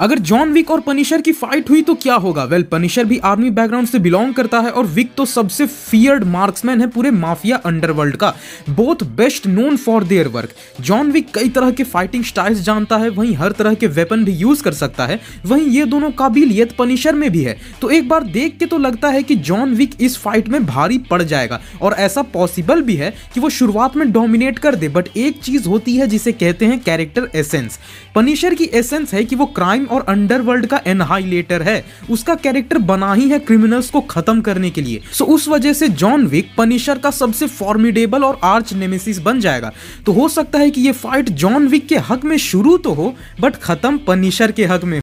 अगर John Wick और Punisher की फाइट हुई तो क्या होगा वेल well, पनिशर भी आर्मी बैकग्राउंड से बिलोंग करता है और विक तो सबसे फियर्ड मार्क्समैन है पूरे माफिया अंडरवर्ल्ड का both best known for their work John Wick कई तरह के फाइटिंग स्टाइल्स जानता है वहीं हर तरह के वेपन भी यूज कर सकता है वहीं ये दोनों काबिलियत पनिशर में भी है तो एक बार देख के तो लगता है कि जॉन विक इस फाइट में भारी पड़ जाएगा और ऐसा पॉसिबल भी है कि वो शुरुआत में डोमिनेट कर दे बट एक चीज होती है जिसे कहते हैं कैरेक्टर एसेंस पनिशर की एसेंस है कि वो क्राइम क्राइम और अंडरवर्ल्ड का एनहाइलेटर है उसका कैरेक्टर बना ही है क्रिमिनल्स को खत्म करने के लिए सो उस वजह से जॉन विक पनिशर का सबसे फॉर्मिडेबल और आर्च नेमेसिस बन जाएगा तो हो सकता है कि ये फाइट जॉन विक के हक में शुरू तो हो बट खत्म पनिशर के हक में